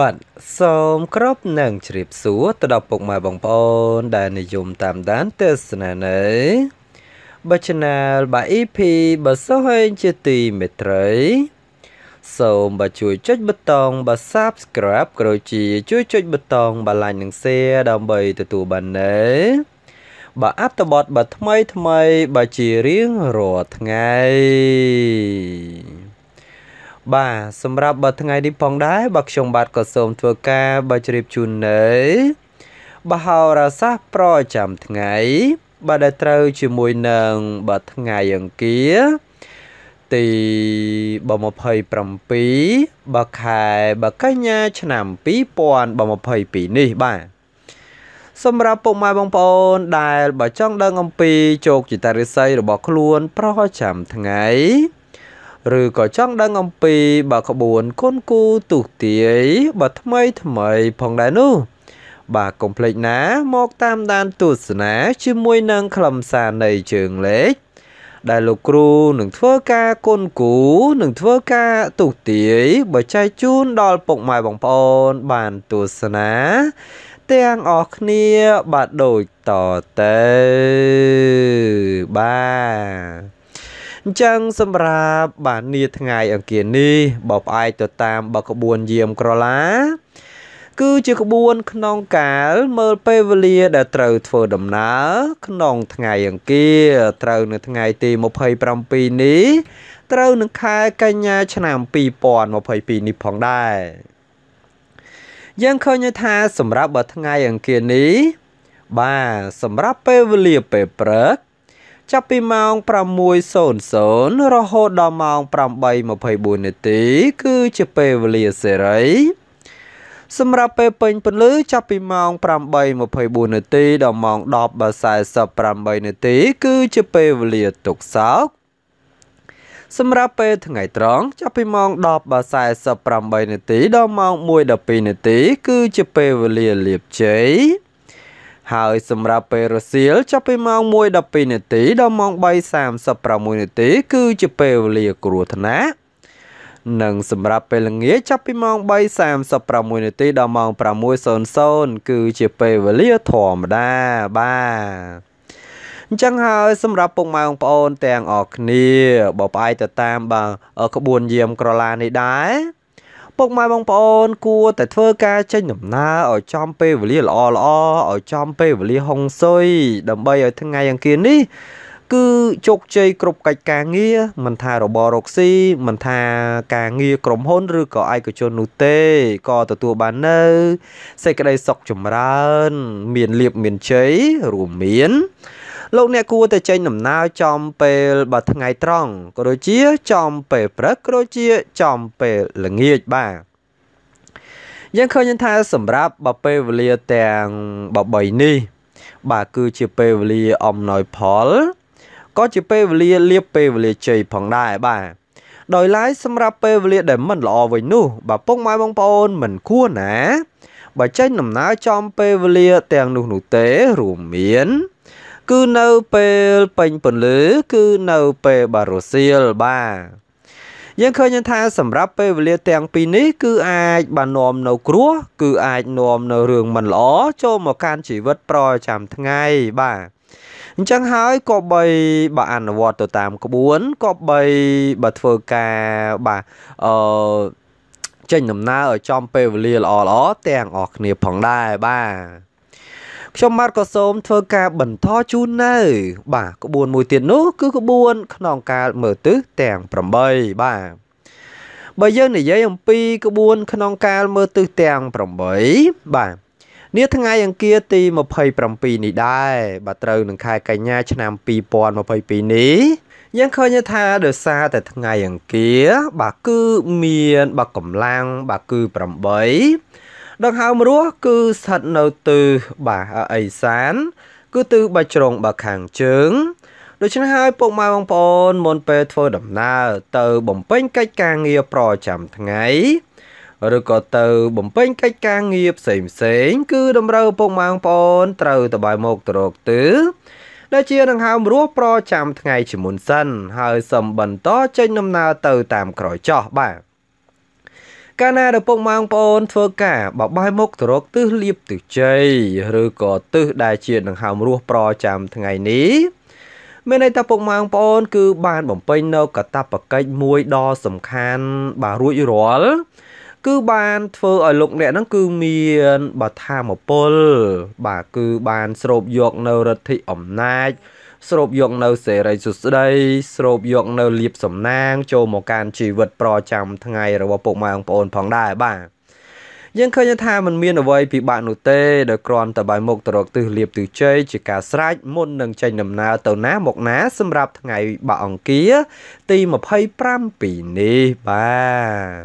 បាទសូមគោរពនិងជ្រាបសួរទៅដល់ពុកម៉ែបងប្អូន ដែលនិយមតាមដានទេសនានៃបើ Channel បាទ EP បើសោះហើយជាទីមេត្រីសូមបាទជួយចុចប៊ូតុងបាទ Subscribe ក៏ដូចជាជួយចុចប៊ូតុងបាទ Like និង Share ដើម្បីទទួលបាននៅបាទអត្ថបទបាទថ្មីថ្មីបាទជារៀងរាល់ថ្ងៃបាទសម្រាប់បើថ្ងៃនេះផងដែរបើខ្ញុំបាទក៏សូមធ្វើការបើជ្រាបជូននៅបហោរាសាស្ត្រប្រចាំថ្ងៃ បាទដែលត្រូវជាមួយនឹងបើថ្ងៃអង្គារទី27បើខែបើកញ្ញាឆ្នាំ2022នេះបាទសម្រាប់ពុកម៉ែបងប្អូន ដែលបើចង់ដឹងអំពីជោគជតារិស័យរបស់ខ្លួនប្រចាំថ្ងៃឬក៏ចង់ដឹងអំពីបើក្បួនគុនគូទុទាយបើថ្មីថ្មីផងដែរនោះ បាទកុំភ្លេចណា មកតាមដានទស្សនាជាមួយនឹងខ្លឹមសារនៃជើងលេខដែលលោកគ្រូនឹងធ្វើការគុនគូនឹងធ្វើការទុទាយបើចែកជូនដល់ពុកម៉ែបងប្អូនបានទស្សនា ទាំងអស់គ្នាបាទដូចតទៅបាទអញ្ចឹងសម្រាប់បាទនាថ្ងៃអង្គារនេះបើផ្អែកទៅតាមបើក្បួនយាមក្រឡាគឺជាក្បួនក្នុងកាលមើលពេលវេលាដែលត្រូវធ្វើដំណើរក្នុងថ្ងៃអង្គារ ត្រូវនៅថ្ងៃទី27នេះ ត្រូវនឹងខែកញ្ញាឆ្នាំ2022នេះផងដែរយើងឃើញថាសម្រាប់បើថ្ងៃអង្គារនេះបាទសម្រាប់ពេលវេលាពេលព្រឹកចាប់ពីម៉ោង6:00រហូតដល់ម៉ោង8:24នាទី គឺជាពេលវេលាសេរី សម្រាប់ពេលពេញពន្លឺចាប់ពីម៉ោង8:24នាទីដល់ម៉ោង10:48នាទី គឺជាពេលវេលាទុកសោកសម្រាប់ពេលថ្ងៃត្រង់ចាប់ពីម៉ោង10:48នាទីដល់ម៉ោង1:12នាទី គឺជាពេលវេលាលាបជ័យហើយសម្រាប់ពេលរសៀលចាប់ពីម៉ោង1:12នាទីដល់ម៉ោង3:36នាទី គឺជាពេលវេលាគ្រោះថ្នាក់និងសម្រាប់ពេលល្ងាចចាប់ពីម៉ោង3:36នាទីដល់ម៉ោង6:00គឺជាពេលវេលាធម្មតាបាទអញ្ចឹងហើយសម្រាប់ពុកម៉ែបងប្អូនទាំងអស់គ្នាបើផ្អែកទៅតាមបាទក្បួនយាមក្រឡានេះដែរពុកម៉ែបងប្អូនគួរតែធ្វើការចេញដំណើរឲ្យចំពេលវេលាល្អល្អឲ្យចំពេលវេលាហុងស៊ុយដើម្បីឲ្យថ្ងៃអង្គារនេះគឺជោគជ័យគ្រប់កិច្ចការងារមិនថារបររកស៊ីមិនថាការងារក្រុមហ៊ុន ឬក៏ឯកជននោះទេក៏ទទួលបាននៅ សេចក្តីសុខចម្រើន មានលៀបមានជ័យរួមមានលោកអ្នកគួរតែចេញដំណើរចំពេលបើថ្ងៃត្រង់ក៏ដូចជាចំពេលព្រឹកក៏ដូចជាចំពេលល្ងាចបាទយើងឃើញថា សម្រាប់បើពេលវេលាទាំង13នេះបាទគឺជាពេលវេលាអំណោយផលក៏ជាពេលវេលាលៀបពេលវេលាជ័យផងដែរបាទដោយឡែកសម្រាប់ពេលវេលាដែលមិនល្អវិញនោះបាទពុកម៉ែបងប្អូនមិនគួរណា បើចេញដំណើរចំពេលវេលាទាំងនោះនោះទេរួមមានគឺនៅពេលពេញពន្លឺគឺនៅពេលបារុសៀលបាទយើងឃើញថាសម្រាប់ពេលវេលាទាំងពីរនេះគឺអាចបាននាំនៅគ្រោះគឺអាចនាំនៅរឿងមិនល្អចូលមកកាន់ជីវិតប្រចាំថ្ងៃបាទអញ្ចឹងហើយក៏បីបើអនុវត្តទៅតាមក្បួនក៏បីបើធ្វើការបាទអឺចេញដំណើរឲ្យចំពេលវេលាល្អល្អទាំងអស់គ្នាផងដែរបាទខ្ញុំម៉ាត់ក៏សូមធ្វើការបន្តជូននៅ បាទក្បួនមួយទៀតនោះ គឺក្បួនខ្នងកាលមើលទិសទាំង8បាទបើយើងនិយាយអំពីក្បួនខ្នងកាលមើលទិសទាំង8បាទនាថ្ងៃអង្គារទី27នេះដែរបាទត្រូវនឹងខែកញ្ញាឆ្នាំ2022នេះយើងឃើញថាដោយសារតែថ្ងៃអង្គារបាទគឺមានបាទកម្លាំងបាទគឺ8ដង្ហើមរស់គឺស្ថិតនៅទិសបាទអេសាន គឺទិសបាច់ជ្រុងបាខាងជើងដូច្នេះហើយពុកម៉ែបងប្អូនមុនពេលធ្វើដំណើរទៅបំពេញកិច្ចការងារប្រចាំថ្ងៃឬក៏ទៅបំពេញកិច្ចការងារផ្សេងផ្សេង គឺតម្រូវពុកម៉ែបងប្អូនត្រូវតបាយមកត្រកទិសដែលជាដង្ហើមរស់ប្រចាំថ្ងៃជាមុនសិនហើយសឹមបន្តចេញដំណើរទៅ តាមក្រោយចោះបាទកាលណាឪពុកម៉ងប្អូនធ្វើការបបាយមុខទៅរកទឹះលៀបទឹះជ័យឬក៏ទឹះដែលជាដង្ហើមរស់ប្រចាំថ្ងៃនេះមានន័យថាពុកម៉ែបងប្អូនគឺបានបំពេញនៅកតបកិច្ចមួយដ៏សំខាន់បាទរួចរាល់គឺបានធ្វើឲ្យលោកអ្នកហ្នឹងគឺមានបាថាមពលបាទគឺបានស្រូបយកនៅរដ្ឋិអំណាចស្រូបយកនៅសេរីសុស្ដីស្រូបយក នៅលៀបសំណាង ចូលមកកានជីវិតប្រចាំថ្ងៃរបស់ពុកម៉ែបងប្អូនផងដែរបាទយើងឃើញថាมันមានអ្វីពិបាកនោះទេដោយគ្រាន់តែបាយមុខទៅរកទិសលៀបទិសជ័យជាការស្រាច់មុននឹងចេញដំណើរទៅណាមកណាសម្រាប់ថ្ងៃបាក់អង្គារទី27នេះបាទ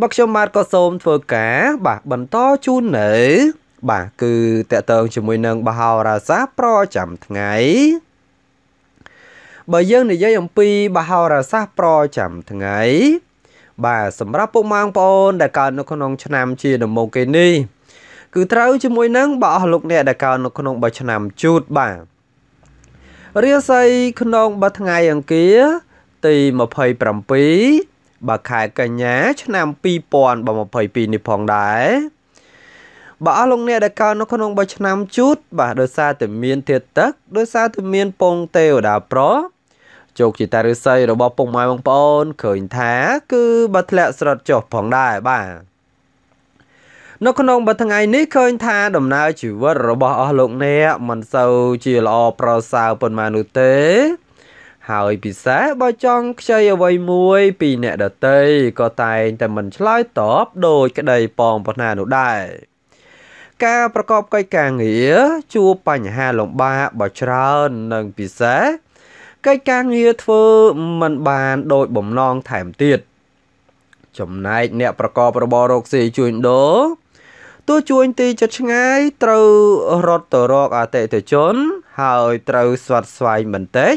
មកខ្ញុំបាទក៏សូមធ្វើការបាទបន្តជូននៅបាទគឺតកតងជាមួយនឹងបហោរាសាប្រចាំថ្ងៃ បើយើងនិយាយអំពីបហោរាសាប្រចាំថ្ងៃ បាទសម្រាប់ពុកម៉ាងប្អូនដែលកើតនៅក្នុងឆ្នាំជាដំបូងគេនេះ គឺត្រូវជាមួយនឹងបើអស់លោកអ្នកដែលកើតនៅក្នុងបើឆ្នាំជូតបាទរាសីក្នុងបើថ្ងៃអង្គារទី27បើខែកញ្ញាឆ្នាំ2022នេះផងដែរបើអស់លោកអ្នកដែលកើតនៅក្នុងបុឆ្នាំជូតបាទដោយសារតែមានធាតុទឹកដោយសារតែមានពងទេវតាប្រជោគជតារិស័យរបស់ពុកម៉ែបងប្អូនឃើញថាគឺបើធ្លាក់ស្រត់ចុះផងដែរបាទនៅក្នុងបថ្ងៃនេះឃើញថាដំណើរជីវិតរបស់អស់លោកអ្នកមិនសូវជាល្អប្រសើរប៉ុន្មាននោះទេ ហើយពិសេសបើចង់ខ្ចីអ្វីមួយពីអ្នកដតីក៏តែងតែមិនឆ្លើយតបដោយក្តីប៉ងប្រាថ្នានោះដែរការប្រកបកិច្ចការងារជួបបញ្ហាលំបាកបើច្រើននិងពិសេសកិច្ចការងារធ្វើមិនបានដោយបំណងថែមទៀត ចំណែកអ្នកប្រកបរបររកស៊ីជួញដូរទោះជួញទីជិតឆ្ងាយត្រូវរត់ទៅរកអតិថិជន ហើយត្រូវស្វាត់ស្វែងបន្តិច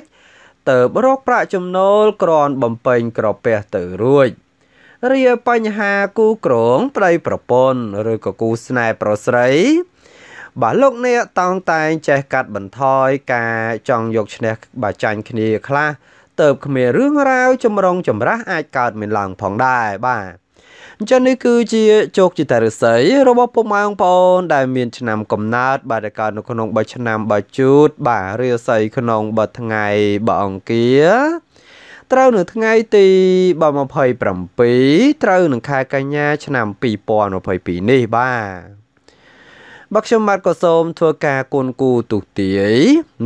ទៅរកប្រាក់ចំណូលក្រនបំពេញក្រពះទៅរួច។រាបញ្ហាគូក្រងប្តីប្រពន្ធឬក៏គូស្នេហ៍ប្រុសស្រីបាទលោកអ្នកតောင်းតែងចេះកាត់បន្ថយការចង់យកឈ្នះបាទចាញ់គ្នាខ្លះទៅគ្មានរឿងរ៉ាវចម្រងចម្រាស់អាចកើតមានឡើងផងដែរបាទអញ្ចឹងនេះគឺជាជោគជតារិស័យរបស់ពុកម៉ែបងប្អូនដែលមានឆ្នាំកំណើតបាទដែលកើតនៅក្នុង3ឆ្នាំបើជូតបាទរាស័យក្នុងបើថ្ងៃបើអង្គារត្រូវនៅថ្ងៃទី27ត្រូវនឹងខែកញ្ញា ឆ្នាំ2022នេះបាទបើខ្ញុំបាទក៏សូមធ្វើការគុណគូទុទាយ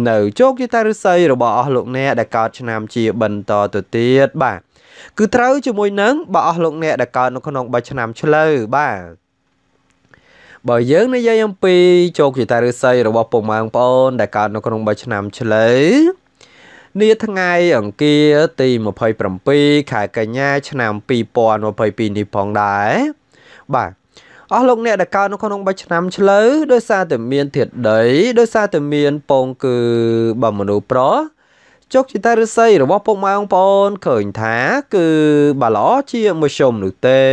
នៅជោគជតារិស័យរបស់អស់លោកអ្នកដែលកើតឆ្នាំជាបន្តទៅទៀតបាទគឺត្រូវជាមួយនឹងបើអស់លោកអ្នកដែលកើតនៅក្នុង3ឆ្នាំឆ្លូវបាទបើយើងនិយាយអំពីជោគជតារិស័យរបស់ពុកម៉ែបងប្អូនដែលកើត នៅក្នុង3ឆ្នាំឆ្លូវនាថ្ងៃ អង្គារ ទី27ខែកញ្ញាឆ្នាំ2022នេះផងដែរបាទអស់លោកអ្នកដែលកើតនៅក្នុង3ឆ្នាំ ឆ្លូវដោយសារតែមានធាតដីដោយសារតែមានពង គឺបំមនុស្សប្រជោគជាតារិស័យរបស់ពុកម៉ែបងប្អូនឃើញថា គឺបាល្អជាមជ្ឈមនោះទេ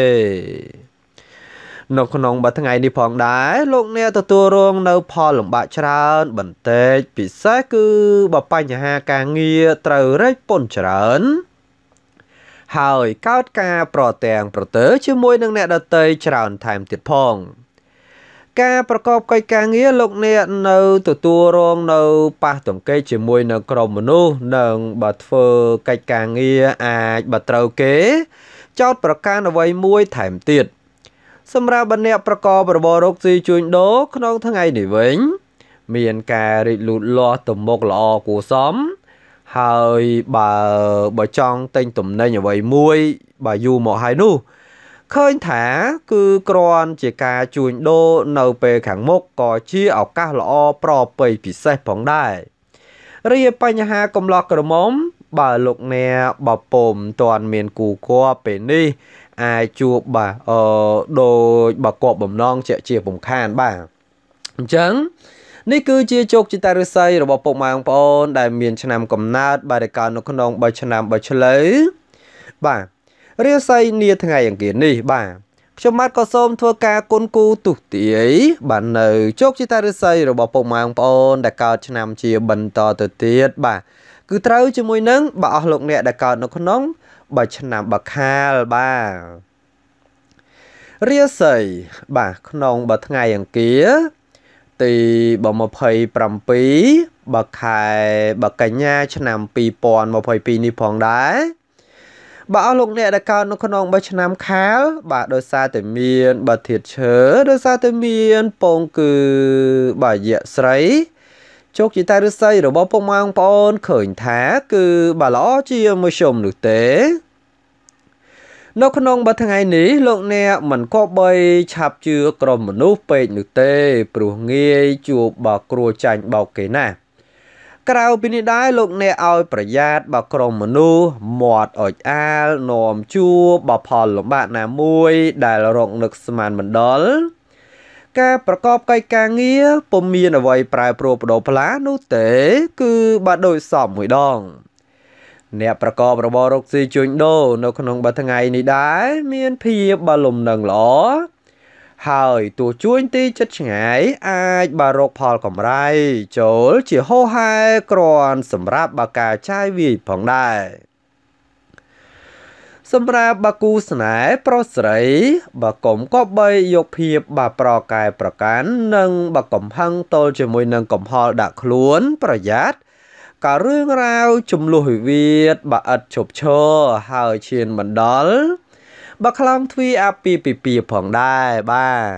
នៅក្នុងបើថ្ងៃនេះផងដែរលោកអ្នកទទួលរងនៅផលលំបាកច្រើនបន្តិចពិសេសគឺបើបញ្ហាការងារត្រូវរែកពន្ធច្រើនហើយកើតការប្រទាំងប្រទើជាមួយនឹងអ្នកដតីច្រើនថែមទៀតផងការប្រកបកិច្ចការងារលោកអ្នកនៅទទួលរងនៅប៉ះទង្គិចជាមួយនៅក្រុមមនុស្សនិងបើធ្វើកិច្ចការងារអាចបើត្រូវគេចោតប្រកាសអ្វីមួយថែមទៀតសម្រាប់បណ្ណៈប្រកបរបររកស៊ីជួញដូរក្នុងថ្ងៃនេះវិញ មានការរីកលូតលាស់ទៅមុខល្អគួរសមហើយបើបើចង់ទិញទំនិញអ្វីមួយបើយូរមកហើយនោះឃើញថាគឺគ្រាន់ជាការជួញដូរនៅពេលខាងមុខក៏ជាឱកាសល្អប្រពៃពិសេសផងដែររីឯបញ្ហាកំឡោះក្រមុំបើលោកអ្នកបពុំមិនទាន់មានគូគបពេលនេះអាចជួបបាទអឺដោយបើគប់បំណងជាជាពំខានបាទអញ្ចឹង នេះគឺជាជោគជតារិស័យរបស់ពុកម៉ែបងប្អូន ដែល មានឆ្នាំកំណើតបាទកាលនៅក្នុង3ឆ្នាំ3ឆ្លូវបាទរាស័យនាថ្ងៃអង្គារនេះ បាទខ្ញុំបាទក៏សូម ធ្វើការគុណគូទុទាយបាននៅជោគជតារិស័យរបស់ពុកម៉ែបងប្អូនដែលកើតឆ្នាំជាបន្តទៅទៀតបាទគឺត្រូវជាមួយនឹងបាទអស់លោកអ្នកដែលកើតនៅក្នុងបើឆ្នាំបខាលបាទរាសីបាទក្នុងបើថ្ងៃអង្គារទី27បើខែបើកញ្ញា ឆ្នាំ2022នេះផងដែរបាទអស់លោកអ្នកដែលកើតនៅក្នុងបើឆ្នាំខាល បាទដោយសារតែមានបើធាតឈើដោយសារតែមានពងគឺបាទយៈស្រីជោគជាតាឫស្សីរបស់ពុកម៉ែបងប្អូនឃើញថា គឺបើល្អជាមធ្យមនោះទេនៅក្នុងបទថ្ងៃនេះ លោកអ្នកមិនគប្បី ឆាប់ជឿក្រុមមនុស្សពេកនោះទេ ព្រោះងាយជួបបោកគ្រួចាញ់បោកគេណាស់ក្រៅពីនេះដែរលោកអ្នកឲ្យប្រយ័ត្នបើក្រុមមនុស្សមាត់អុចអាលនោមជួបបើផលលំបាកណាមួយ ដែលរកនឹកស្មានមិនដល់ការប្រកបកិច្ចការងារពុំមានអ្វីប្រែប្រួលបដូរផ្លានោះទេ គឺបាទដោយសពមួយដងអ្នកប្រកបរបររកស៊ីជួញដូរនៅក្នុងបទថ្ងៃនេះដែរមានភាពបលំនឹងល្អហើយទោះជួញទីចិត្តឆ្ងាយអាចបារកផលកម្រៃចូលជាហោហែក្រាន់សម្រាប់បើការចាយវាយផងដែរ។សម្រាប់បាគូស្នេហ៍ប្រុសស្រី បាកុំក៏បីយកភាពបាប្រកែប្រកាន់និងបាកំហឹងទល់ជាមួយនឹងកំហល់ដាក់ខ្លួនប្រយ័ត្នក៏រឿងរ៉ាវចំនួនវិវាទបាឥតឈប់ឈរហើយឈានបណ្ដល់បើខ្លងទ្វីអាពីពីពីផងដែរបាទ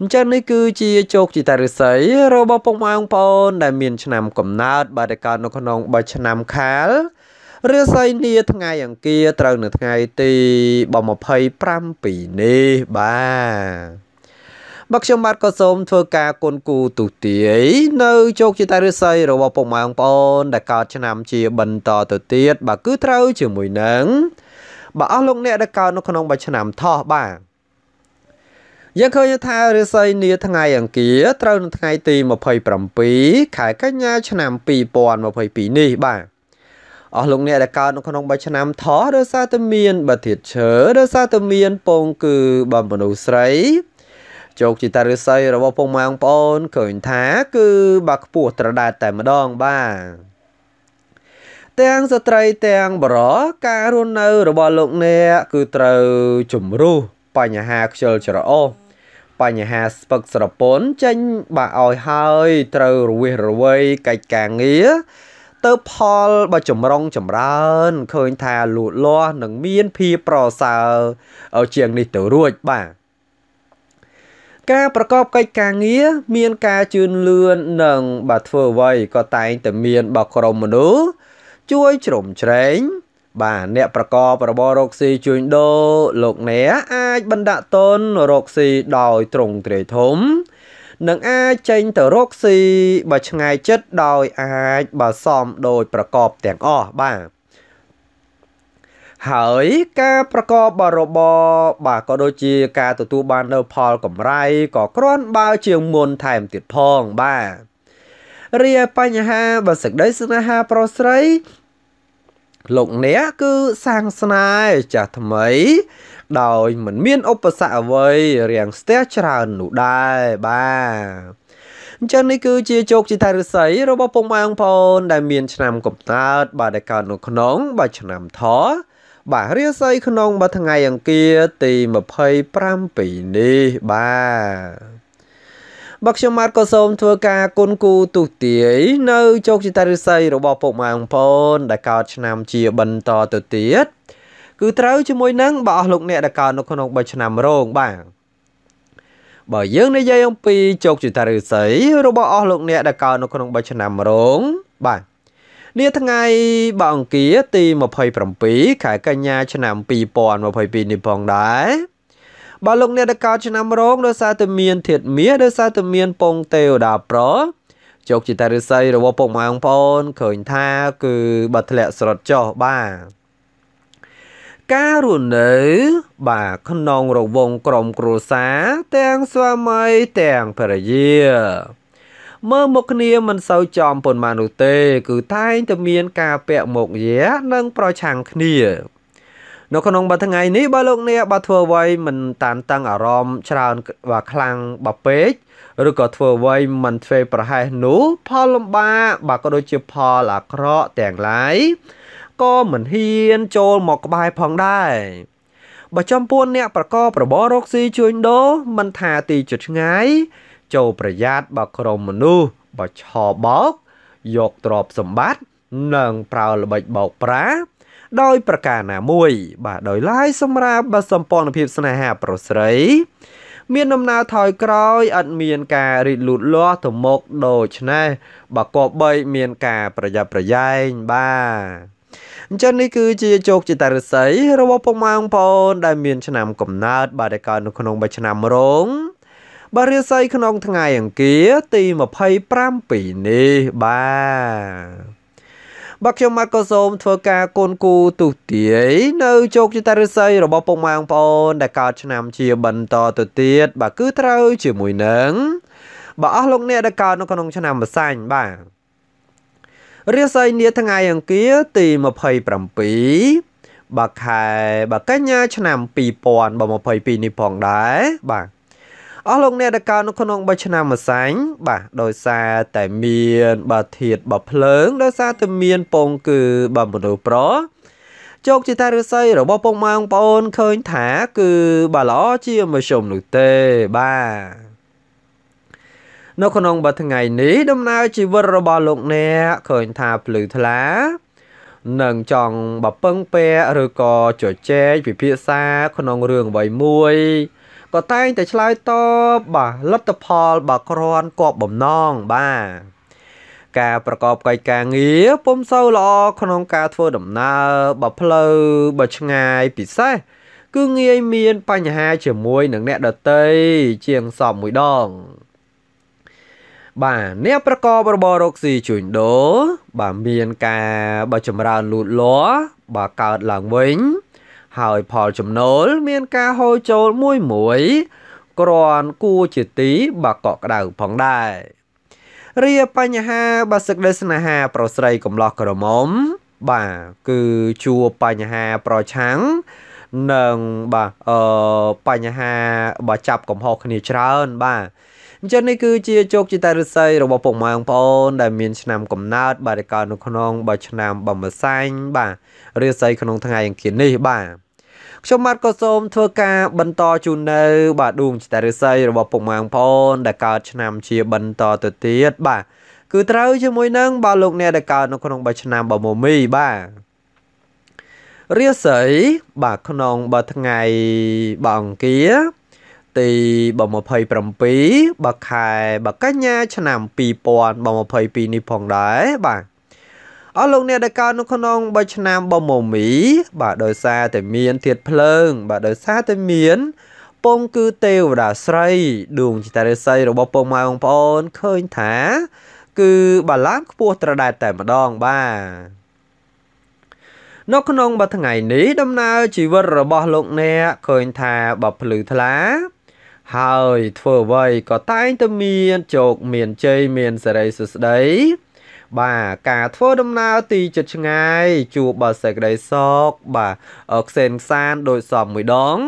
អញ្ចឹងនេះគឺជាជោគជិតារិស័យរបស់ពុកម៉ែបងប្អូនដែលមាន ឆ្នាំកំណើតបាទដែលកើតនៅក្នុង3ឆ្នាំខាលរាសីនាថ្ងៃអង្គារត្រូវនៅថ្ងៃទី27នេះបាទបាទខ្ញុំបាទក៏សូមធ្វើការគុណគូទុទាយនៅជោគជតារិស័យរបស់ពុកម៉ែបងប្អូនដែលកើតឆ្នាំជាបន្តទៅទៀតបាទគឺត្រូវជាមួយនឹងបាទអស់លោកអ្នកដែលកើតនៅក្នុងមួយឆ្នាំថោះបាទយើងឃើញថារិស័យនាថ្ងៃអង្គារត្រូវនៅថ្ងៃទី27ខែកញ្ញាឆ្នាំ2022នេះបាទអស់លោកអ្នកដែលកើតនៅក្នុងបីឆ្នាំថោះរសារតែមានបើធាតឈើរសារតែមានពង គឺបើមនុស្សស្រីជោគជិតារិស័យរបស់ពុកម៉ែបងប្អូនឃើញថាគឺបាក់ខ្ពស់ត្រដែតតែម្ដងបាទទាំងស្ត្រីទាំងបរការរស់នៅរបស់លោកអ្នកគឺត្រូវជំរុះបញ្ហាខ្ជិលច្រអូសបញ្ហាស្ពឹកស្រពន់ចេញបាក់ឲ្យហើយត្រូវរវេសរវៃកិច្ចការងារទៅផលបើចម្រុងចម្រើនឃើញថាលូតលាស់នឹងមានភាពប្រសើរជាងនេះទៅរួចបាទការប្រកបកិច្ចការងារមានការជឿនលឿននិងបើធ្វើអ្វីក៏តែងតែមានបើក្រុមមនុស្សជួយជ្រោមជ្រែងបាទអ្នកប្រកបរបររកស៊ីជួញដូរលោកអ្នកអាចបណ្ដាក់ទុនរកស៊ីដោយត្រង់ត្រីធំនឹងអាចចេញទៅរកស៊ីបើឆ្ងាយចិត្តដោយអាចបើសមដោយប្រកបទាំងអស់បាទហើយការប្រកបរបរបាទក៏ដូចជាការទទួលបាននៅផលកម្រៃក៏ក្រាន់បើជាងមុនថែមទៀតផងបាទរីឯបញ្ហា បើសេចក្តីស្នេហាប្រុសស្រីលោកអ្នកគឺសាងស្នេហ៍ចាស់ថ្មី ដោយមិនមានឧបសគ្គអ្វីរាំងស្ទះច្រើននោះដែរបាទអញ្ចឹងនេះគឺជាជោគជ័យថៃរស័យរបស់ពុកម៉ែបងប្អូន ដែលមានឆ្នាំកំណើត បាទដែលកើតនៅក្នុង បាទឆ្នាំថបាទរាស័យក្នុងបាទថ្ងៃអង្គារទី27នេះបាទបើខ្ញុំម៉ាត់ក៏សូមធ្វើការគុណគូទុះទាយនៅជោគជតារិស័យរបស់ពុកម៉ែបងប្អូនដែលកើតឆ្នាំជាបន្តទៅទៀតគឺត្រូវជាមួយនឹងបើអស់លោកអ្នកដែលកើតនៅក្នុង3ឆ្នាំរងបាទបើយើងនិយាយអំពីជោគជតារិស័យរបស់អស់លោកអ្នកដែលកើតនៅក្នុង3ឆ្នាំរងបាទនាថ្ងៃបើអង្គារទី27ខែកញ្ញា ឆ្នាំ2022នេះផងដែរបើលោកអ្នកដែលកោតឆ្នាំរងដោយសារតែមានធាតមាសដោយសារតែមានពងទេវតាប្រជោគជតារិស័យរបស់ពុកម៉ែបងប្អូនឃើញថា គឺបើធ្លាក់ស្រុតចុះបាទការរស់នៅបាទក្នុងរវងក្រមគ្រួសារទាំងស្វាមីទាំងភរិយាមើលមុខគ្នាមិនសូវចំប៉ុន្មាននោះទេ គឺតែងតែមានការពាក់មុខយានិងប្រឆាំងគ្នានៅក្នុងបាទថ្ងៃនេះបើលោកអ្នកបាទធ្វើអ្វីមិន តានតឹងអារម្មណ៍ច្រើនបាទខ្លាំងបាទពេកឬក៏ធ្វើអ្វីមិនទ្វេប្រហែសនោះផលលំបាកបាទក៏ដូចជាផលអាក្រក់ទាំងឡាយក៏មិនហ៊ានចូលមកក្បែរផងដែរបើចំពោះអ្នកប្រកបរបររកស៊ីជួញដូរមិនថាទីជិតឆ្ងាយចូលប្រយ័ត្នបើក្រុមមនុស្សបើឆោបោកយកទ្រព្យសម្បត្តិនិងប្រើល្បិចបោកប្រាស់ដោយប្រការណាមួយ បាទដោយឡាយសម្រាប់បើសម្ព័ន្ធភាពស្នេហាប្រុសស្រីមានដំណើរថយក្រោយឥតមានការរីកលូតលាស់ទៅមុខដូច្នេះបើក៏បីមានការប្រយ័ត្នប្រយែងបាទអញ្ចឹងនេះគឺជាជោគជតារិស័យរបស់ពុកម៉ែបងប្អូនដែលមានឆ្នាំកំណើតបាទដែលកើតនៅក្នុងមួយឆ្នាំរងបរិស័យក្នុងថ្ងៃអង្គារ ទី27នេះបាទបាទខ្ញុំម៉ាត់ក៏សូមធ្វើការកូនគូទុទាយ នៅជោគជតារិស័យរបស់ពុកម៉ែបងប្អូនដែលកើតឆ្នាំជាបន្តទៅទៀតបាទគឺត្រូវជាមួយនឹងបាទអស់លោកអ្នកដែលកើតនៅក្នុងឆ្នាំម្សាញ់បាទរាសីនាថ្ងៃអង្គារទី27បាទខែបាទកញ្ញា ឆ្នាំ2022នេះផងដែរបាទអស់លោកអ្នកដែលកើតនៅក្នុង3ឆ្នាំមួយសាញ់បាទដោយសារតែមាន បាធាតបាភ្លើង ដោយសារតែមានពងគឺបាមនុស្សប្រជោគជតារិស័យរបស់ពុកម៉ែបងប្អូនឃើញថា គឺបាល្អជាមជ្ឈមនោះទេបាទនៅក្នុងបទថ្ងៃនេះដំណើរជីវិតរបស់លោកអ្នកឃើញថាភ្លឺថ្លានឹងចង់បពឹងពែឬក៏ជជែកពិភាក្សាក្នុងរឿងអ្វីមួយក៏តែងតែឆ្លើយតបបាទលទ្ធផលបាទគ្រាន់គបបំណងបាទការប្រកបកិច្ចការងារពុំសូវល្អក្នុងការធ្វើដំណើរបើផ្លូវបើឆ្ងាយពិសេសគឺងាយមានបញ្ហាជាមួយនឹងអ្នកដតីជាងសមមួយដងបាទអ្នកប្រកបរបររកស៊ីជួញដូរបាទមានការបើចម្រើនលូតលាស់បាទកើតឡើងវិញហើយផលចំណូល មានការហូរចូលមួយមួយ ក្រាន់គួរជាទីបាក់កក់ក្ដៅផងដែររាបញ្ហា បាសឹកដេស្នេហា ប្រស្រីកំឡោះក្រមុំបាទគឺជួបញ្ហាប្រឆាំងនឹងបាទអឺបញ្ហាបើចាប់កំហុសគ្នាច្រើន បាទអញ្ចឹងនេះគឺជាជោគជតារិស័យរបស់ពុកម៉ែបងប្អូន ដែលមានឆ្នាំកំណើតបាទកើតនៅក្នុងបើឆ្នាំបំសាញ់បាទរិស័យក្នុងថ្ងៃអង្គារនេះបាទខ្ញុំបាទក៏សូមធ្វើការបន្តជូននៅ បាទដួងចតារិស័យរបស់ពុកម៉ែបងប្អូនដែលកើតឆ្នាំជាបន្តទៅទៀតបាទគឺត្រូវជាមួយនឹងបាទលោកអ្នកដែលកើតនៅក្នុង3ឆ្នាំបើមមីបាទរាសីបាទក្នុងបើថ្ងៃបើអង្គារទី27បើខែបើកញ្ញា ឆ្នាំ2022នេះផងដែរបាទអស់លោកអ្នកដែលកើតនៅក្នុង3ឆ្នាំបមមី បាទដោយសារតែមានធាតុភ្លើង បាទដោយសារតែមានពងគឺទេវតាស្រីដួងចតារិស័យរបស់ពងម៉ែបងប្អូនឃើញថា គឺ បាឡានខ្ពស់ត្រដែតតែម្ដងបាទនៅក្នុងបថ្ងៃនេះដំណើរជីវិតរបស់លោកអ្នកឃើញថាបើភ្លឺថ្លា ហើយធ្វើអ្វីក៏តែងតែមានជោគមានជ័យមានសិរីសួស្តីបាទការធ្វើដំណើរទីជិតឆ្ងាយជួបបើសេចក្តីសោកបាទខ្សែនខ្សានដោយសមមួយដង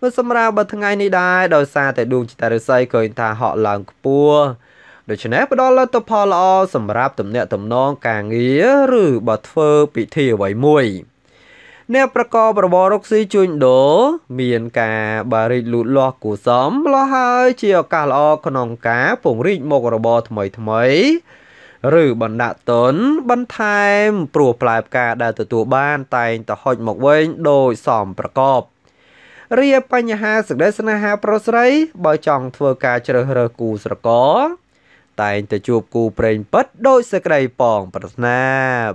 បើសម្រាប់បើថ្ងៃនេះដែរដោយសារតែដួងចិត្តរិស័យឃើញ ថាហក់ឡើងខ្ពស់ដូច្នេះផ្ដល់លទ្ធផលល្អសម្រាប់ទំនាក់ទំនងការងារឬបើធ្វើពិធីអ្វីមួយអ្នកប្រកបរបររកស៊ីជួញដូរមានការបារិចលូតលាស់គួសមលោះហើយ ជាឱកាសល្អក្នុងការពង្រីកមុខរបរថ្មីថ្មីឬបណ្ដាក់ទុនបន្ថែមព្រោះផ្លែផ្កាដែលទទួលបានតែងតែហុចមកវិញដោយសមប្រកបរៀបបញ្ហាសេចក្តីស្នេហាប្រុសស្រីបើចង់ធ្វើការជ្រើសរើសគូស្រករតែងតែជួបគូប្រេងពិតដោយសេចក្តីប៉ងប្រាថ្នា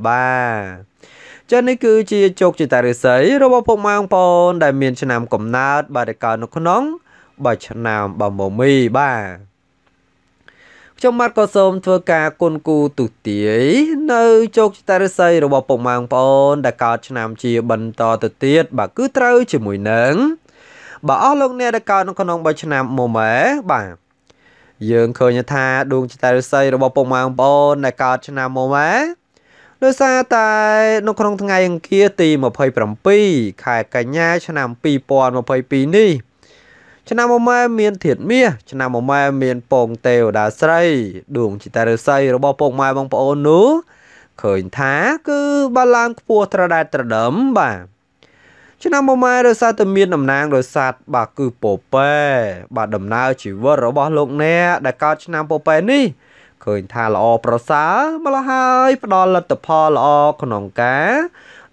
បាទចានេះគឺ ជាជោគជតារិស័យរបស់ពុកម៉ែបងប្អូនដែលមានឆ្នាំកំណើតបាទដែលកើតនៅក្នុងបាទឆ្នាំបំមីបាទខ្ញុំម៉ាត់ក៏សូមធ្វើការគុណគូទុទាយ នៅជោគជតារិស័យរបស់ពុកម៉ាងប្អូនដែលកើតឆ្នាំ ជាបន្តទៅទៀតបាទគឺត្រូវជាមួយនឹងបាទអស់លោកអ្នកដែលកើតនៅក្នុង3ឆ្នាំមុំហ៎បាទយើងឃើញថាដួងចតារិស័យរបស់ពុកម៉ាងប្អូន ដែលកើតឆ្នាំមុំហ៎ដោយសារតែនៅក្នុងថ្ងៃអង្គារទី27ខែកញ្ញាឆ្នាំ2022នេះឆ្នាំមួយម៉ែមានធាតមាសឆ្នាំមួយម៉ែមានពងទេវតាស្រីដួងជីតារិស័យរបស់ពងម៉ែបងប្អូននោះឃើញថាគឺបាឡើងខ្ពស់ត្រដែតត្រដឹមបាទឆ្នាំមួយម៉ែរសាតមានតំណាងដោយសัตว์បាទគឺពពែបាទដំណើរជីវិតរបស់លោកអ្នកដែលកើតឆ្នាំពពែនេះឃើញថាល្អប្រសើរម្ល៉េះហើយផ្ដល់លទ្ធផលល្អក្នុងការ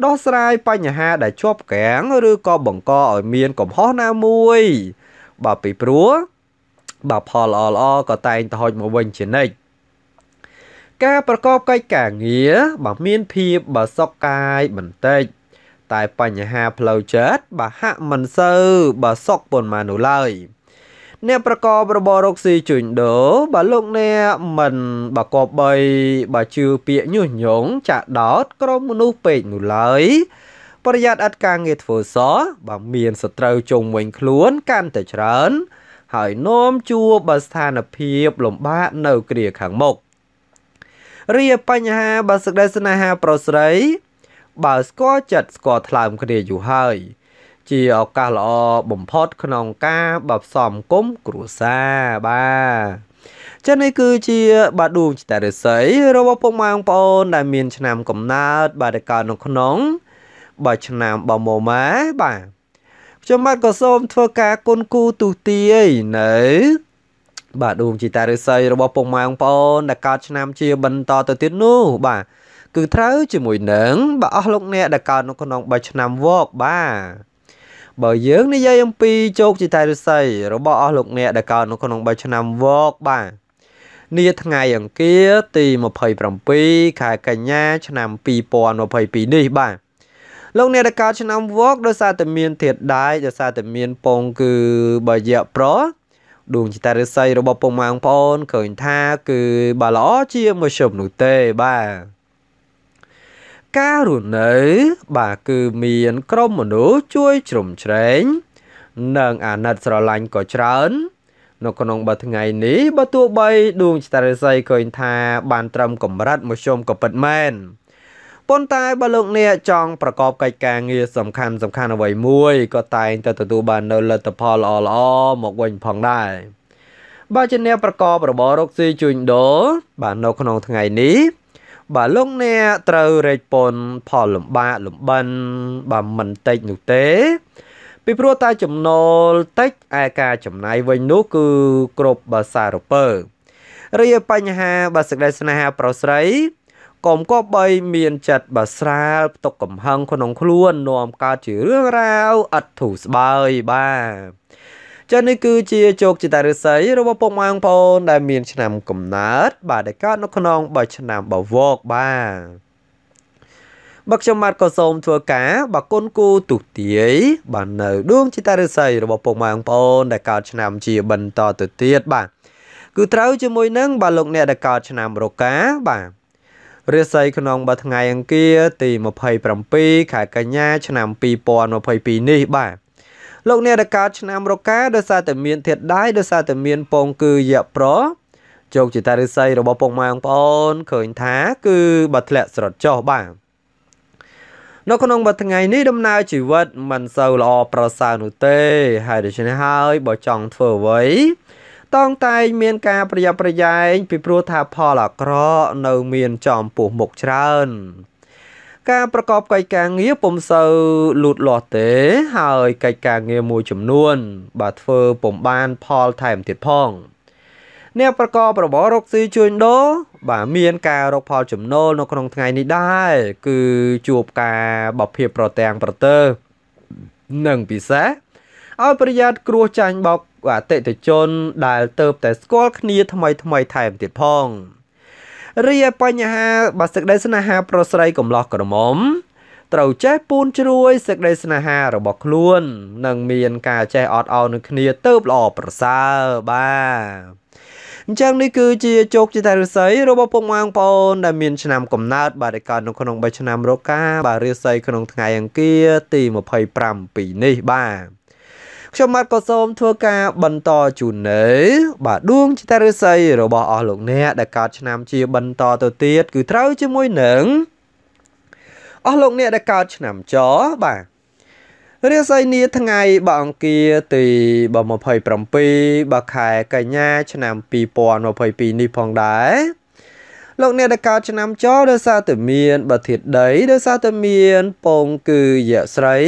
ដោះស្រាយបញ្ហា ដែលជាប់កាំងឬក៏បង្កឲ្យមានកំហុសណាមួយបើពីព្រោះបើផលល្អល្អក៏តែងទៅហុចមកវិញជានិច្ចការប្រកបកិច្ចការងារបើមានភាពបើសុខកាយបន្តិចតែបញ្ហាផ្លូវចិត្តបើហាក់មិនសូវបើសុខប៉ុន្មាននោះឡើយអ្នកប្រកបរបររកស៊ីជួញដូរបើលោកអ្នកមិនបើកបីបើជឿពាក្យញុះញង់ចាក់ដោតក្រុមមនុស្សពេកនោះឡើយប្រយ័ត្នឥតការងារធ្វើសបើមានសត្រូវជុំវិញខ្លួន កាន់តែច្រើន ហើយនោមជួបបើស្ថានភាពលំបាកនៅគ្រាខាងមុខរីឯបញ្ហាបើសេចក្តីស្នេហាប្រុសស្រីបើស្គាល់ចិត្តស្គាល់ថ្លើមគ្នាយូរហើយ ជាឱកាសល្អបំផុតក្នុងការបបសំគុំគ្រួសារបាទចានេះគឺជាបាទដួងចតារិស័យរបស់ពុកម៉ែបងប្អូនដែលមានឆ្នាំកំណើត បាទកើតនៅក្នុងបើឆ្នាំបើម៉ូម៉ាបាទខ្ញុំបាទក៏សូមធ្វើការគុណគូទុទាយនៅបាទដួងជីតារិស័យរបស់ពុកម៉ែបងប្អូនដែលកើតឆ្នាំជាបន្តទៅទៀតនោះបាទគឺត្រូវជាមួយនឹងបើអស់លោកអ្នកដែលកើតនៅក្នុង3ឆ្នាំវកបាទបើយើងនិយាយអំពីជោគជីតារិស័យរបស់អស់លោកអ្នកដែលកើតនៅក្នុង3ឆ្នាំវកបាទនាថ្ងៃអង្គារ ទី27ខែកញ្ញាឆ្នាំ2022នេះបាទលោកអ្នកដែលកើតឆ្នាំវកដោយសារតែមានធាតុដែរដោយសារតែមានពងគឺបើយៈប្រ ដួងចតារិស័យរបស់ពុកម៉ាងប្អូនឃើញថា គឺបើល្អជាមជ្ឈមនោះទេបាទការរស់នៅបាទគឺមានក្រុមមនុស្សជួយជ្រោមជ្រែងនិងអាណិតស្រឡាញ់ក៏ច្រើន នៅក្នុងបើថ្ងៃ នេះបើទោះបី ដួងចតារិស័យឃើញថាបានត្រឹមកម្រិតមជ្ឈមក៏ពិតមែនប៉ុន្តែបើលោកអ្នកចង់ប្រកបកិច្ចការងារសំខាន់សំខាន់អ្វីមួយក៏តែងតែទទួលបាននៅលទ្ធផលល្អល្អមកវិញផងដែរបាទជាអ្នកប្រកបរបររកស៊ីជួញដូរបាទនៅក្នុងថ្ងៃនេះបាទលោកអ្នកត្រូវរែកពន្ធផលលំបាកលំបិនបាទមិនតិចនោះទេ ពីព្រោះតែចំណូលតិចឯការចំណាយវិញនោះគឺគ្រប់បាសារពើរីឯបញ្ហាបាទសេចក្តីស្នេហាប្រុសស្រីកុំក៏បី មានចិត្តបើស្រាលផ្ទុកកំហឹងក្នុងខ្លួននាំកើតជារឿងរ៉ាវឥតធូរស្បើយបាទចានេះគឺជាជោគជតារិស័យរបស់ពុកម៉ែបងប្អូន ដែលមានឆ្នាំកំណើតបាទដែលកើតនៅក្នុង3ឆ្នាំបវកបាទបើខ្ញុំបាទក៏សូមធ្វើការបើគុណគូទុទាយបាទនៅដួងចិត្តរិស័យរបស់ពុកម៉ែបងប្អូន ដែលកើតឆ្នាំជាបន្តទៅទៀតបាទគឺត្រូវជាមួយនឹងបាទលោកអ្នកដែលកើតឆ្នាំរកាបាទរាសីក្នុងបាទថ្ងៃ អង្គារទី27ខែកញ្ញា ឆ្នាំ2022នេះបាទលោកអ្នកដែលកើតឆ្នាំរកាដោយសារតែមានធាតុដៃដោយសារតែមាន ពងគឺយៈប្រជោគជតារិស័យរបស់ពងម៉ែបងប្អូនឃើញថា គឺបើធ្លាក់ស្រត់ចុះបាទនៅក្នុងមួយថ្ងៃនេះដំណើរជីវិតមិនសូវល្អប្រសើរនោះទេ ហើយដូច្នេះហើយបើចង់ធ្វើអ្វីតងតែងមានការប្រយ័ត្នប្រយែងពីព្រោះថាផលអាក្រក់នៅមានចំពោះមុខច្រើន ការប្រកបកិច្ចការងារពុំសូវលូតលាស់ទេ ហើយកិច្ចការងារមួយចំនួនបាទធ្វើពុំបានផលថែមទៀតផងអ្នកប្រកបរបររកស៊ីជួញដូរបាទមានការរកផលចំណូលនៅក្នុងថ្ងៃនេះដែរគឺជួបការបបភាពប្រទាំងប្រទើនិងពិសេសឲ្យប្រយ័ត្នគ្រោះចាញ់បោកអតិថិជនដែលទៅតែស្គាល់គ្នាថ្មីថ្មីថែមទៀតផងរីឯបញ្ហាបើសេចក្តីស្នេហាប្រុសស្រីកំឡោះក្រមុំត្រូវចេះពូនជ្រួយសេចក្តីស្នេហារបស់ខ្លួន និង មានការចេះអត់ឱននឹងគ្នាទៅល្អប្រសើរបាទអញ្ចឹងនេះគឺជាជោគជាតារិស័យរបស់ពុកម៉ែបងប្អូនដែលមានឆ្នាំកំណើតបាទកើតនៅក្នុង3ឆ្នាំរកាបាទរិស័យក្នុងថ្ងៃអង្គារទី25នេះបាទខ្ញុំបាទក៏សូមធ្វើការបន្តជូននៅបាទដួងចិត្តរិស័យរបស់អស់លោកអ្នកដែលកើតឆ្នាំជាបន្តទៅទៀតគឺត្រូវជាមួយនឹងអស់លោកអ្នកដែលកើតឆ្នាំចបាទរាសីនីថ្ងៃបើអង្គារទី27បើខែកញ្ញា ឆ្នាំ2022នេះផងដែរលោកអ្នកដែលកើតឆ្នាំចដោយសារតែមានបើធាតដីដោយសារតែមាន ពងគឺយៈស្រី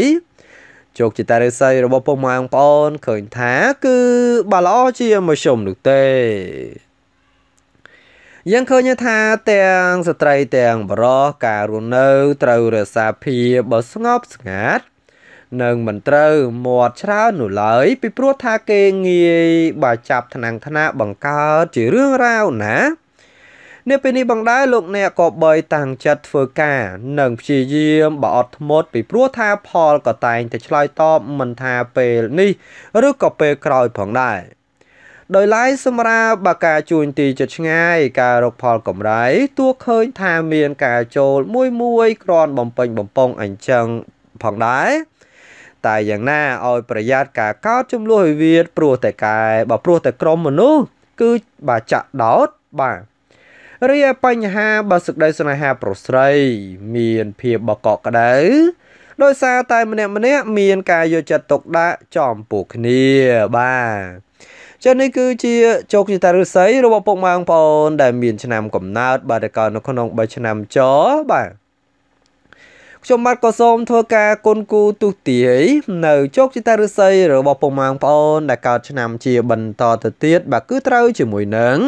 ជោគជតារិស័យរបស់ពុកម៉ែបងប្អូនឃើញថា គឺបើល្អជាមធ្យមនោះទេយើងឃើញថាទាំងស្ត្រីទាំងបរោះការរស់នៅត្រូវរក្សាភាពបើស្ងប់ស្ងាត់នឹងមិនត្រូវមាត់ច្រើននោះឡើយ ពីព្រោះថាគេងាយបើចាប់ថ្នាំងថ្នាក់បង្កើតជារឿងរ៉ាវណានៅពេលនេះបងដែរលោកអ្នកក៏បីតាំងចិត្តធ្វើការនិងព្យាយាមបអត់ធ្មត់ពីព្រោះថាផលក៏តែងតែឆ្លើយតបមិនថាពេលនេះឬក៏ពេលក្រោយផងដែរដោយឡែកសម្រាប់បើការជួញទីចិត្តឆ្ងាយការរកផលកម្រៃទោះឃើញថាមានការចូលមួយមួយក្រាន់បំពេញបំពងអញ្ចឹងផងដែរតែយ៉ាងណាឲ្យប្រយ័ត្នការកោតចំលោះវិវាទព្រោះតែកែបើព្រោះតែក្រុមមនុស្សគឺបើចាក់ដោតបាទរីឯបញ្ហាបើសេចក្តីស្នេហាប្រស្រីមានភាពបកកក្តៅដោយសារតែម្នាក់ម្នាក់មានការយកចិត្តទុកដាក់ចំពោះគ្នាបាទចឹងនេះគឺជាជោគជតាឫស្សីរបស់ពុកម៉ែបងប្អូនដែល មានឆ្នាំកំណើតបាទតែកើតនៅក្នុង3ឆ្នាំចបាទខ្ញុំបាទក៏សូមធ្វើការគុណគូទុទាយ នៅជោគជតាឫស្សីរបស់ពុកម៉ែបងប្អូនដែលកើតឆ្នាំជាបន្តទៅទៀតបាទគឺត្រូវជាមួយនឹង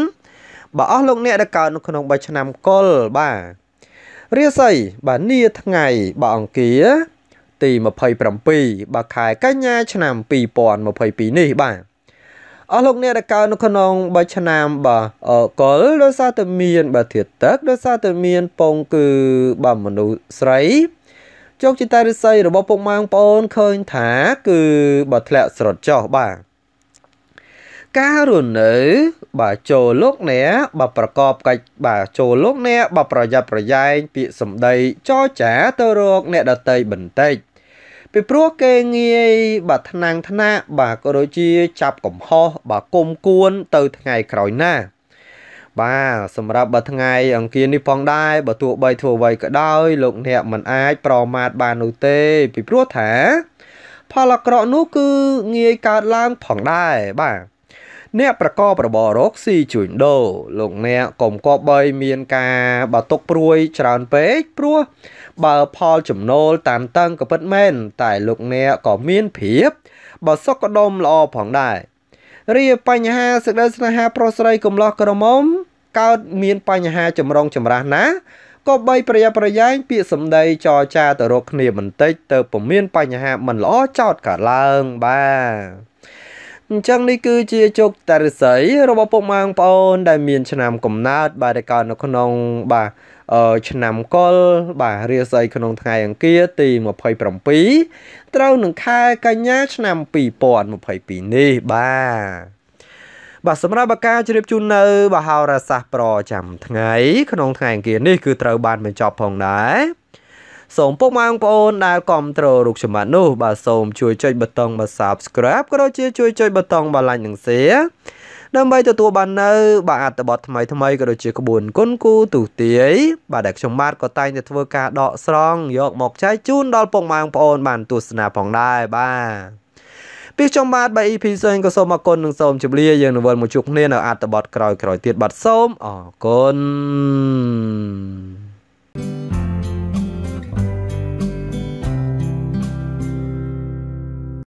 បើអស់លោកអ្នកដែលកើតនៅក្នុង3ឆ្នាំកុលបាទរាសីបាទនាថ្ងៃបាទអង្គារទី27បាទខែកញ្ញាឆ្នាំ2022នេះបាទអស់លោកអ្នកដែលកើតនៅក្នុងបើឆ្នាំបាទកុលដោយសារតែមានបាទធាតទឹកដោយសារតែមានពងគឺបាទមនុស្សស្រីជោគជតារិស័យរបស់ពុកម៉ែបងប្អូនឃើញថា គឺបាទធ្លាក់ស្រត់ចោះបាទការរស់នៅបាទចូលលោកអ្នក បាទប្រកបកិច្ចបាទចូលលោកអ្នកបាទប្រយ័ត្នប្រយែង ពាក្យសម្ដីចរចាទៅរកអ្នកដតីបន្តិចពីព្រោះគេងាយបាទថ្នាំងថ្នាក់បាទក៏ដូចជាចាប់កំហុសបាទគុំគួនទៅថ្ងៃក្រោយណា បាទសម្រាប់បើថ្ងៃអង្គារនេះផងដែរបើទោះបីធ្វើអ្វីក៏ដោយលោកអ្នកមិនអាចប្រមាថបាននោះទេ ពីព្រោះថា ផលអាក្រក់នោះគឺងាយកើតឡើងផងដែរបាទអ្នកប្រកបរបររកស៊ីជួញដូរលោកអ្នកកុំគប្បីមានការ បើទុកព្រួយច្រើនពេកព្រោះបើផលចំណូលតានតឹងក៏ពិតមែនតែលោកអ្នកក៏មានភាពបើសុខក៏ដុំល្អផងដែររីបញ្ហាសេចក្តីស្នេហាប្រុសស្រីកំឡោះក្រមុំកើតមានបញ្ហាចម្រងចម្រាស់ណា ក៏បីប្រយ័ត្នប្រយែងពាក្យសម្ដីចរចាទៅរកគ្នាបន្តិចទៅពុំមានបញ្ហាមិនល្អចោតកើតឡើងបាទអញ្ចឹងនេះគឺជាជោគតារិស័យរបស់ពុកម៉ាងប្អូនដែលមានឆ្នាំកំណើតបាទដែលកើតនៅក្នុង បាទឆ្នាំកុលបាទរាសីក្នុងថ្ងៃអង្គារទី27ត្រូវនឹងខែកញ្ញា ឆ្នាំ2022នេះបាទបាទសម្រាប់អាការជ្រាបជូននៅបហោរាសាស្ត្រប្រចាំថ្ងៃ ក្នុងថ្ងៃអង្គារនេះគឺត្រូវបានបញ្ចប់ផងដែរសូមពុកម៉ែបងប្អូនដែលគ្រប់គ្រងរូបចម្លាក់នោះបាទសូមជួយចុចប៊ូតុងបាទ Subscribe ក៏ដូចជាជួយចុចប៊ូតុងបាទ Like និង Share ដើម្បីទទួលបាននៅបាទអត្ថបទថ្មីថ្មីក៏ដូចជាក្បួនគុនគូទូទាយបាទដែលខ្ញុំបាទក៏តែងតែធ្វើការដកស្រង់យក មកចែកជូនដល់ពុកម៉ែបងប្អូន បានទស្សនាផងដែរបាទពីខ្ញុំបាទបាទ EP សិនក៏សូមអរគុណនិងសូមជម្រាបយើងនៅវិលមកជួបគ្នានៅអត្ថបទក្រោយៗទៀតបាទសូមអរគុណ